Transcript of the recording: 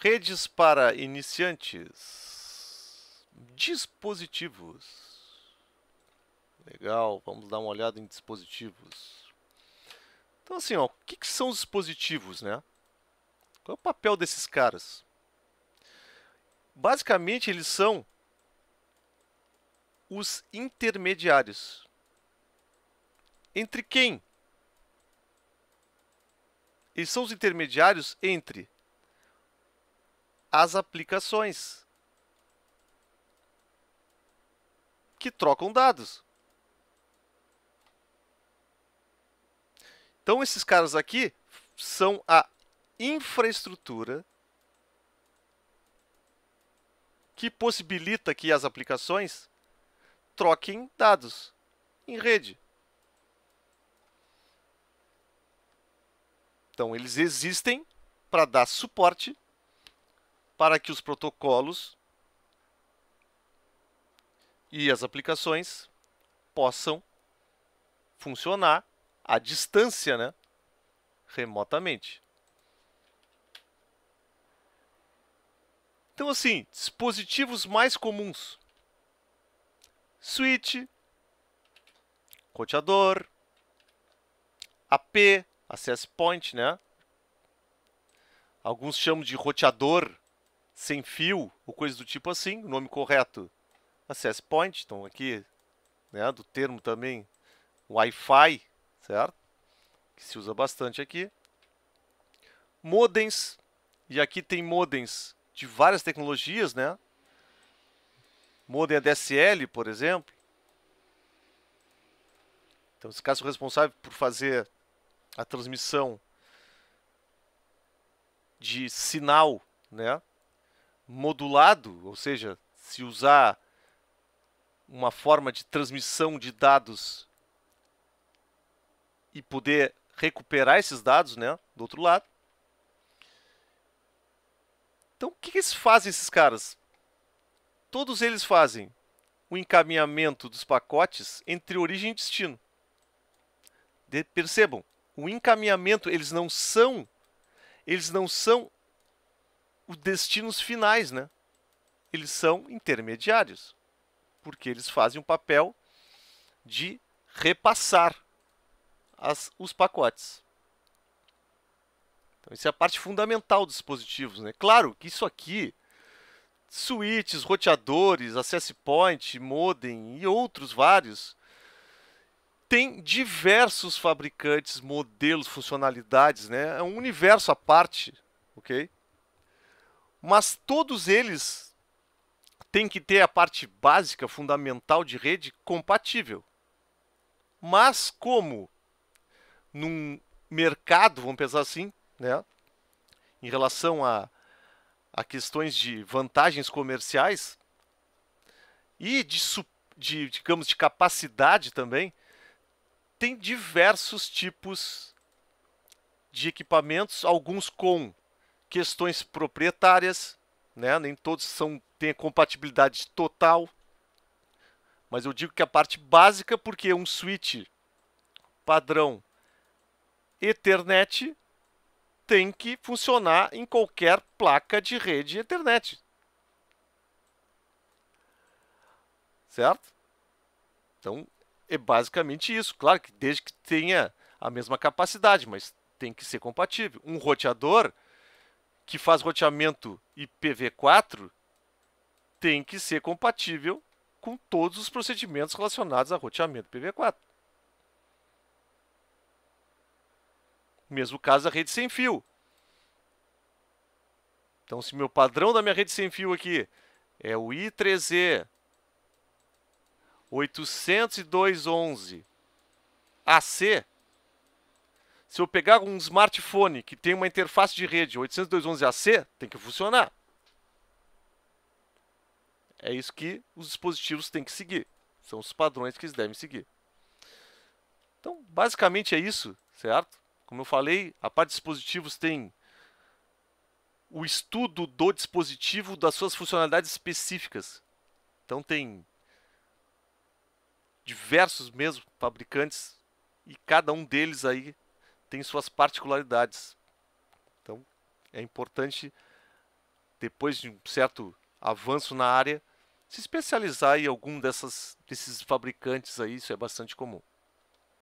Redes para iniciantes. Dispositivos. Legal, vamos dar uma olhada em dispositivos. Então assim, ó, o que, que são os dispositivos, né? Qual é o papel desses caras? Basicamente, eles são os intermediários. Entre quem? Eles são os intermediários entre as aplicações que trocam dados. Então, esses caras aqui são a infraestrutura que possibilita que as aplicações troquem dados em rede. Então, eles existem para dar suporte para que os protocolos e as aplicações possam funcionar à distância, né? remotamente. Então, assim, dispositivos mais comuns: switch, roteador, AP, access point, né? Alguns chamam de roteador sem fio ou coisa do tipo assim, o nome correto, access point, então aqui, né, do termo também Wi-Fi, certo? Que se usa bastante aqui. Modems, e aqui tem modems de várias tecnologias, né? Modem ADSL, por exemplo. Então, esse caso responsável por fazer a transmissão de sinal, né? modulado, ou seja, se usar uma forma de transmissão de dados e poder recuperar esses dados, né, do outro lado. Então, o que, eles fazem esses caras? Todos eles fazem o encaminhamento dos pacotes entre origem e destino. De, percebam, o encaminhamento eles não são, eles não são os destinos finais, né? Eles são intermediários, porque eles fazem um papel de repassar as, os pacotes. Então, isso é a parte fundamental dos dispositivos, né? Claro que isso aqui, switches, roteadores, access point, modem e outros vários, tem diversos fabricantes, modelos, funcionalidades, né? É um universo à parte, ok? Mas todos eles têm que ter a parte básica, fundamental de rede compatível. Mas como num mercado, vamos pensar assim, né, em relação a, a questões de vantagens comerciais e de, de, digamos, de capacidade também, tem diversos tipos de equipamentos, alguns com questões proprietárias, né? nem todos são, têm compatibilidade total, mas eu digo que a parte básica, porque um switch padrão Ethernet tem que funcionar em qualquer placa de rede Ethernet. Certo? Então, é basicamente isso. Claro que desde que tenha a mesma capacidade, mas tem que ser compatível. Um roteador que faz roteamento IPv4 tem que ser compatível com todos os procedimentos relacionados a roteamento IPv4. Mesmo caso da rede sem fio. Então, se meu padrão da minha rede sem fio aqui é o i 3 z 802.11 AC, se eu pegar um smartphone que tem uma interface de rede 802.11ac, tem que funcionar. É isso que os dispositivos têm que seguir. São os padrões que eles devem seguir. Então, basicamente é isso, certo? Como eu falei, a parte de dispositivos tem o estudo do dispositivo das suas funcionalidades específicas. Então tem diversos mesmo fabricantes e cada um deles aí tem suas particularidades. Então, é importante, depois de um certo avanço na área, se especializar em algum dessas, desses fabricantes aí, isso é bastante comum.